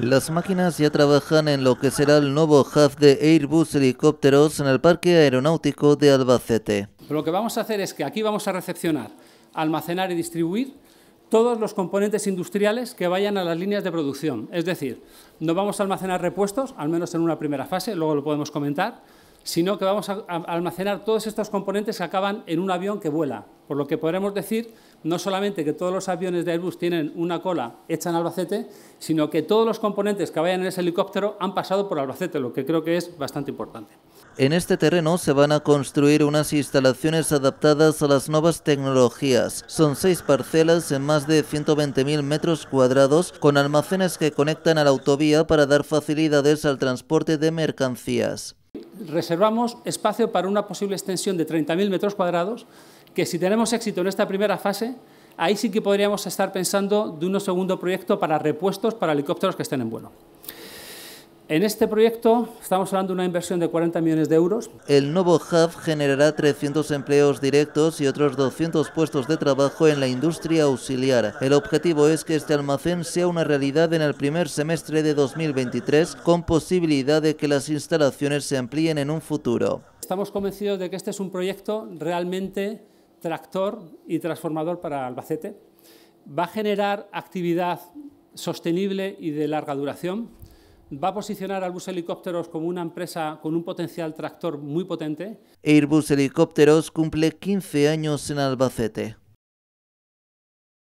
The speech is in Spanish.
Las máquinas ya trabajan en lo que será el nuevo hub de Airbus helicópteros en el Parque Aeronáutico de Albacete. Lo que vamos a hacer es que aquí vamos a recepcionar, almacenar y distribuir todos los componentes industriales que vayan a las líneas de producción. Es decir, no vamos a almacenar repuestos, al menos en una primera fase, luego lo podemos comentar, sino que vamos a almacenar todos estos componentes que acaban en un avión que vuela. Por lo que podremos decir no solamente que todos los aviones de Airbus tienen una cola hecha en Albacete, sino que todos los componentes que vayan en ese helicóptero han pasado por Albacete, lo que creo que es bastante importante. En este terreno se van a construir unas instalaciones adaptadas a las nuevas tecnologías. Son seis parcelas en más de 120.000 metros cuadrados con almacenes que conectan a la autovía para dar facilidades al transporte de mercancías reservamos espacio para una posible extensión de 30.000 metros cuadrados, que si tenemos éxito en esta primera fase, ahí sí que podríamos estar pensando de un segundo proyecto para repuestos para helicópteros que estén en vuelo. En este proyecto estamos hablando de una inversión de 40 millones de euros. El nuevo hub generará 300 empleos directos y otros 200 puestos de trabajo en la industria auxiliar. El objetivo es que este almacén sea una realidad en el primer semestre de 2023 con posibilidad de que las instalaciones se amplíen en un futuro. Estamos convencidos de que este es un proyecto realmente tractor y transformador para Albacete. Va a generar actividad sostenible y de larga duración va a posicionar a Airbus Helicópteros como una empresa con un potencial tractor muy potente. Airbus Helicópteros cumple 15 años en Albacete.